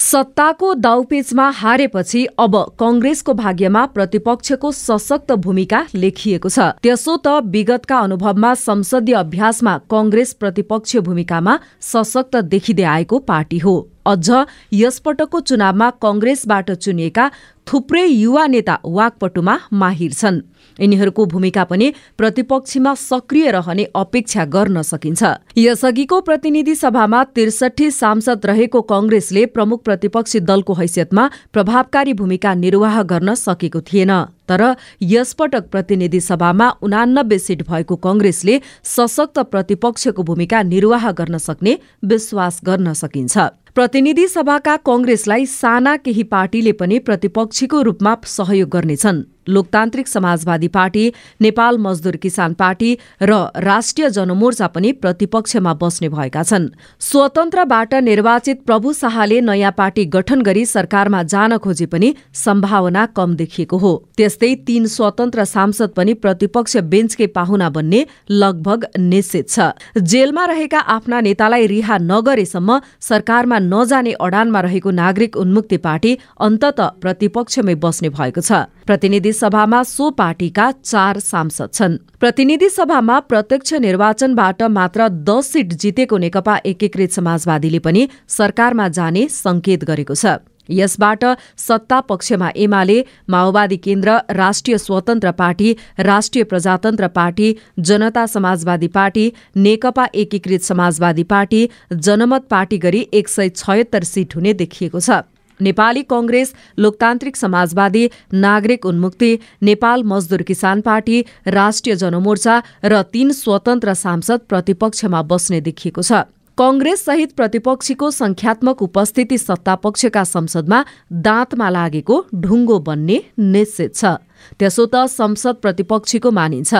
सत्ताको दाउपेचमा हारेपछि अब कङ्ग्रेसको भाग्यमा प्रतिपक्षको सशक्त भूमिका लेखिएको छ त्यसो त विगतका अनुभवमा संसदीय अभ्यासमा कंग्रेस प्रतिपक्ष भूमिकामा सशक्त देखिँदै आएको पार्टी हो अझ यसपटकको चुनावमा कङ्ग्रेसबाट चुनिएका थुप्रै युवा नेता वाकपटुमा माहिर छन् यिनीहरूको भूमिका पनि प्रतिपक्षमा सक्रिय रहने अपेक्षा गर्न सकिन्छ यसअघिको प्रतिनिधि सभामा त्रिसठी सांसद रहेको कङ्ग्रेसले प्रमुख प्रतिपक्षी दलको हैसियतमा प्रभावकारी भूमिका निर्वाह गर्न सकेको थिएन तर यसपटक प्रतिनिधि सभामा उनानब्बे सिट भएको कङ्ग्रेसले सशक्त प्रतिपक्षको भूमिका निर्वाह गर्न सक्ने विश्वास गर्न सकिन्छ प्रतिनिधि सभाका कङ्ग्रेसलाई साना केही पार्टीले पनि प्रतिपक्षीको रूपमा सहयोग गर्नेछन् लोकतान्त्रिक समाजवादी पार्टी नेपाल मजदुर किसान पार्टी र राष्ट्रिय जनमोर्चा पनि प्रतिपक्षमा बस्ने भएका छन् स्वतन्त्रबाट निर्वाचित प्रभु शाहले नयाँ पार्टी गठन गरी सरकारमा जान खोजे पनि सम्भावना कम देखिएको हो त्यस्तै तीन स्वतन्त्र सांसद पनि प्रतिपक्ष बेन्चकै पाहुना बन्ने लगभग निश्चित छ जेलमा रहेका आफ्ना नेतालाई रिहा नगरेसम्म सरकारमा नजाने अडानमा रहेको नागरिक उन्मुक्ति पार्टी अन्तत प्रतिपक्षमै बस्ने भएको छ प्रतिनिधि प्रतिनिधि सभामा सो पार्टीका चार सांसद छन् प्रतिनिधि सभामा प्रत्यक्ष निर्वाचनबाट मात्र दस सीट जितेको नेकपा एकीकृत समाजवादीले पनि सरकारमा जाने संकेत गरेको छ यसबाट सत्ता पक्षमा एमाले माओवादी केन्द्र राष्ट्रिय स्वतन्त्र पार्टी राष्ट्रिय प्रजातन्त्र पार्टी जनता समाजवादी पार्टी नेकपा एकीकृत समाजवादी पार्टी जनमत पार्टी गरी एक सय छयत्तर सीट हुने देखिएको छ नेपाली कङ्ग्रेस लोकतान्त्रिक समाजवादी नागरिक उन्मुक्ति नेपाल मजदुर किसान पार्टी राष्ट्रिय जनमोर्चा र तीन स्वतन्त्र सांसद प्रतिपक्षमा बस्ने देखिएको छ सहित प्रतिपक्षीको संख्यात्मक उपस्थिति सत्तापक्षका संसदमा दाँतमा लागेको ढुङ्गो बन्ने निश्चित छ त्यसो त संसद प्रतिपक्षीको मानिन्छ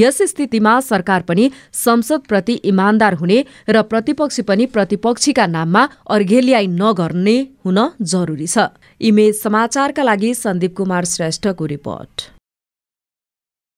यस स्थितिमा सरकार पनि संसदप्रति इमान्दार हुने र प्रतिपक्षी पनि प्रतिपक्षीका नाममा अर्घेल्याई नगर्ने हुन जरुरी छ इमेज समाचारका लागि सन्दीप कुमार श्रेष्ठको रिपोर्ट